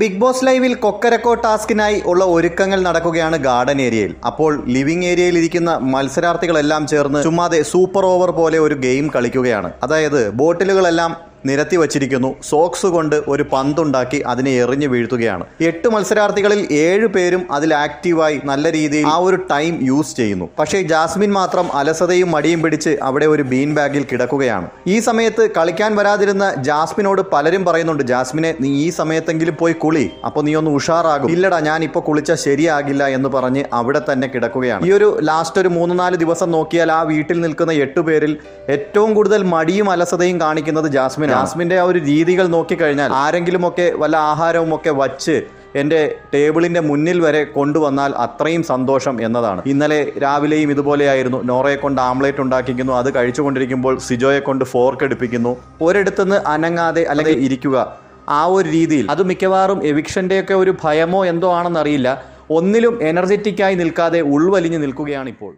big boss ലൈവിൽ കൊക്കരക്കോ ടാസ്കിനായി ഉള്ള ഒരുക്കങ്ങൾ നടക്കുകയാണ് ഗാർഡൻ ഏരിയയിൽ അപ്പോൾ ലിവിംഗ് ഏരിയയിൽ ഇരിക്കുന്ന മത്സരാർത്ഥികളെല്ലാം ചേർന്ന് ചുമ്മാതെ സൂപ്പർ ഓവർ പോലെ ഒരു ഗെയിം കളിക്കുകയാണ് അതായത് ബോട്ടിലുകളെല്ലാം നിരത്തി വച്ചിരിക്കുന്നു സോക്സ് കൊണ്ട് ഒരു പന്തുണ്ടാക്കി അതിനെ എറിഞ്ഞു വീഴ്ത്തുകയാണ് എട്ട് മത്സരാർത്ഥികളിൽ ഏഴ് പേരും അതിൽ ആക്റ്റീവായി നല്ല രീതിയിൽ ആ ഒരു ടൈം യൂസ് ചെയ്യുന്നു പക്ഷേ ജാസ്മിൻ മാത്രം അലസതയും മടിയും പിടിച്ച് അവിടെ ഒരു ബീൻ ബാഗിൽ കിടക്കുകയാണ് ഈ സമയത്ത് കളിക്കാൻ വരാതിരുന്ന ജാസ്മിനോട് പലരും പറയുന്നുണ്ട് ജാസ്മിനെ നീ ഈ സമയത്തെങ്കിലും പോയി കുളി അപ്പോൾ നീ ഒന്ന് ഉഷാറാകും ഇല്ലടാ ഞാൻ ഇപ്പൊ കുളിച്ച ശരിയാകില്ല എന്ന് പറഞ്ഞ് അവിടെ തന്നെ കിടക്കുകയാണ് ഈ ഒരു ലാസ്റ്റ് ഒരു മൂന്ന് നാല് ദിവസം നോക്കിയാൽ ആ വീട്ടിൽ നിൽക്കുന്ന എട്ട് പേരിൽ ഏറ്റവും കൂടുതൽ മടിയും അലസതയും കാണിക്കുന്നത് ജാസ്മിൻ ജാസ്മിന്റെ ആ ഒരു രീതികൾ നോക്കിക്കഴിഞ്ഞാൽ ആരെങ്കിലും ഒക്കെ വല്ല ആഹാരവും ഒക്കെ വച്ച് എന്റെ ടേബിളിന്റെ മുന്നിൽ വരെ കൊണ്ടുവന്നാൽ അത്രയും സന്തോഷം എന്നതാണ് ഇന്നലെ രാവിലെയും ഇതുപോലെയായിരുന്നു നോറയെ കൊണ്ട് ആംലേറ്റ് ഉണ്ടാക്കിക്കുന്നു അത് കഴിച്ചുകൊണ്ടിരിക്കുമ്പോൾ സിജോയെ കൊണ്ട് ഫോർക്ക് എടുപ്പിക്കുന്നു ഒരിടത്തുനിന്ന് അനങ്ങാതെ അല്ലെങ്കിൽ ഇരിക്കുക ആ ഒരു രീതിയിൽ അത് മിക്കവാറും ഒക്കെ ഒരു ഭയമോ എന്തോ ആണെന്നറിയില്ല ഒന്നിലും എനർജറ്റിക്കായി നിൽക്കാതെ ഉൾവലിഞ്ഞു നിൽക്കുകയാണിപ്പോൾ